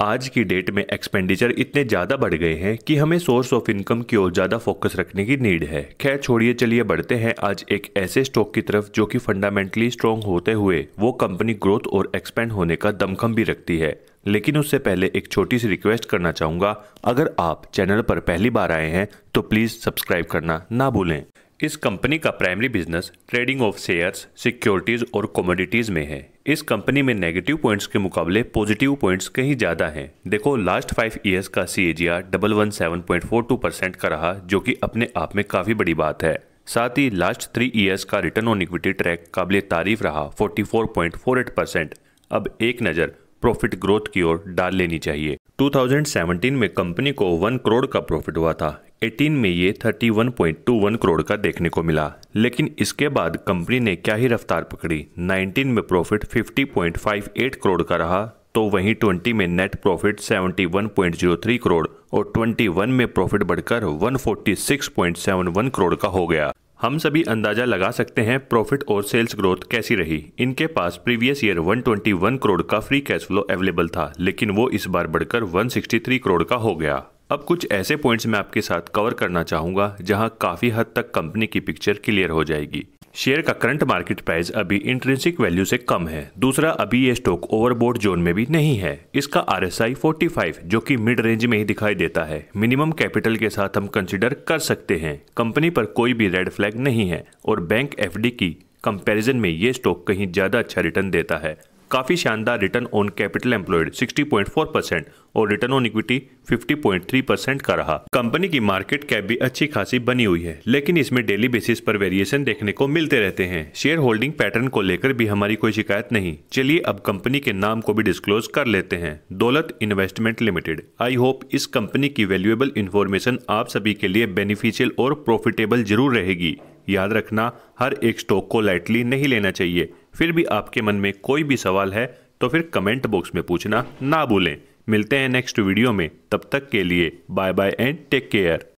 आज की डेट में एक्सपेंडिचर इतने ज़्यादा बढ़ गए हैं कि हमें सोर्स ऑफ इनकम की ओर ज़्यादा फोकस रखने की नीड है खैर छोड़िए चलिए बढ़ते हैं आज एक ऐसे स्टॉक की तरफ जो कि फंडामेंटली स्ट्रॉन्ग होते हुए वो कंपनी ग्रोथ और एक्सपेंड होने का दमखम भी रखती है लेकिन उससे पहले एक छोटी सी रिक्वेस्ट करना चाहूँगा अगर आप चैनल पर पहली बार आए हैं तो प्लीज़ सब्सक्राइब करना ना भूलें इस कंपनी का primary business trading of shares securities और कॉमोडिटीज़ में है इस कंपनी में नेगेटिव पॉइंट्स के मुकाबले पॉजिटिव पॉइंट्स कहीं ज़्यादा हैं देखो लास्ट फाइव ईयर्स का C double one seven point four two percent का रहा जो कि अपने आप में काफ़ी बड़ी बात है साथ ही लास्ट थ्री ईयर्स का रिटर्न ऑन इक्विटी ट्रैक काबिल तारीफ रहा forty four four point eight percent अब एक नज़र प्रॉफिट ग्रोथ की ओर डाल लेनी चाहिए 2017 में कंपनी को वन करोड़ का प्रॉफिट हुआ था 2018 में ये 31.21 करोड़ का देखने को मिला लेकिन इसके बाद कंपनी ने क्या ही रफ्तार पकड़ी 19 में प्रॉफिट 50.58 करोड़ का रहा तो वहीं 20 में नेट प्रॉफिट 71.03 करोड़ और 21 में प्रॉफिट बढ़कर 146.71 करोड़ का हो गया हम सभी अंदाजा लगा सकते हैं प्रॉफिट और सेल्स ग्रोथ कैसी रही इनके पास प्रीवियस ईयर 121 करोड़ का फ्री कैश फ्लो अवेलेबल था लेकिन वो इस बार बढ़कर 163 करोड़ का हो गया अब कुछ ऐसे पॉइंट्स मैं आपके साथ कवर करना चाहूंगा जहाँ काफ़ी हद तक कंपनी की पिक्चर क्लियर हो जाएगी शेयर का करंट मार्केट प्राइस अभी इंट्रेंसिक वैल्यू से कम है दूसरा अभी ये स्टॉक ओवरबोर्ड जोन में भी नहीं है इसका R S I forty five जो कि मिड रेंज में ही दिखाई देता है मिनिमम कैपिटल के साथ हम कंसिडर कर सकते हैं कंपनी पर कोई भी रेड फ्लैग नहीं है और बैंक एफ की कंपेरिजन में ये स्टॉक कहीं ज़्यादा अच्छा रिटर्न देता है काफ़ी शानदार return on capital employed 60.4 percent और रिटर्न ऑन इक्विटी 50.3 परसेंट का रहा कंपनी की मार्केट कैप भी अच्छी खासी बनी हुई है लेकिन इसमें डेली बेसिस पर वेरिएशन देखने को मिलते रहते हैं शेयर होल्डिंग पैटर्न को लेकर भी हमारी कोई शिकायत नहीं चलिए अब कंपनी के नाम को भी डिस्क्लोज कर लेते हैं Daulat investment limited I hope इस कंपनी की वैल्यूएबल इन्फॉर्मेशन आप सभी के लिए बेनिफिशियल और प्रॉफिटेबल जरूर रहेगी याद रखना हर एक स्टॉक को लाइटली नहीं लेना चाहिए फिर भी आपके मन में कोई भी सवाल है तो फिर कमेंट बॉक्स में पूछना ना भूलें मिलते हैं नेक्स्ट वीडियो में तब तक के लिए bye bye and take care